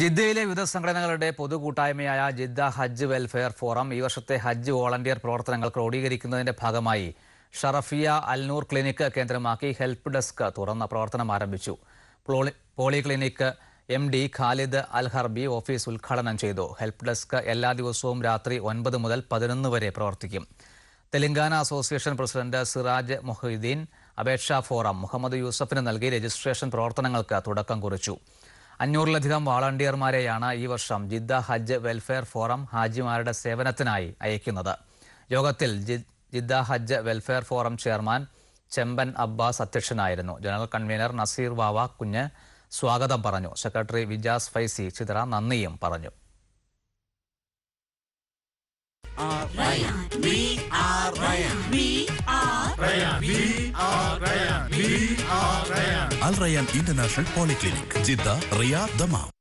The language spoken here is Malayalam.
ജിദ്ദയിലെ വിവിധ സംഘടനകളുടെ പൊതുകൂട്ടായ്മയായ ജിദ്ദ ഹജ്ജ് വെൽഫെയർ ഫോറം ഈ വർഷത്തെ ഹജ്ജ് വോളണ്ടിയർ പ്രവർത്തനങ്ങൾ ക്രോഡീകരിക്കുന്നതിന്റെ ഭാഗമായി ഷറഫിയ അൽനൂർ ക്ലിനിക്ക് കേന്ദ്രമാക്കി ഹെൽപ്പ് ഡെസ്ക് തുറന്ന പ്രവർത്തനം ആരംഭിച്ചു polyclinic M D Khalid Al Harbi office ഉദ്ഘാടനം ചെയ്തു ഹെൽപ്പ് ഡെസ്ക് എല്ലാ ദിവസവും രാത്രി ഒൻപത് മുതൽ പതിനൊന്ന് വരെ പ്രവർത്തിക്കും തെലങ്കാന അസോസിയേഷൻ പ്രസിഡന്റ് സിറാജ് മൊഹീദ്ദീൻ അപേക്ഷാ ഫോറം മുഹമ്മദ് യൂസഫിന് നൽകി രജിസ്ട്രേഷൻ പ്രവർത്തനങ്ങൾക്ക് തുടക്കം കുറിച്ചു അഞ്ഞൂറിലധികം വാളണ്ടിയർമാരെയാണ് ഈ വർഷം ജിദ്ദ ഹജ്ജ് വെൽഫെയർ ഫോറം ഹാജിമാരുടെ സേവനത്തിനായി അയക്കുന്നത് യോഗത്തിൽ Jeddah Hajj welfare forum chairman Chemban Abbas അധ്യക്ഷനായിരുന്നു general convener Naseer Vavakunju സ്വാഗതം പറഞ്ഞു സെക്രട്ടറി വിജാസ് ഫൈസി ചിത്ര നന്ദിയും പറഞ്ഞു We are We are We are We are Al Rayan International Polyclinic, Jeddah, Riyadh, Dammam.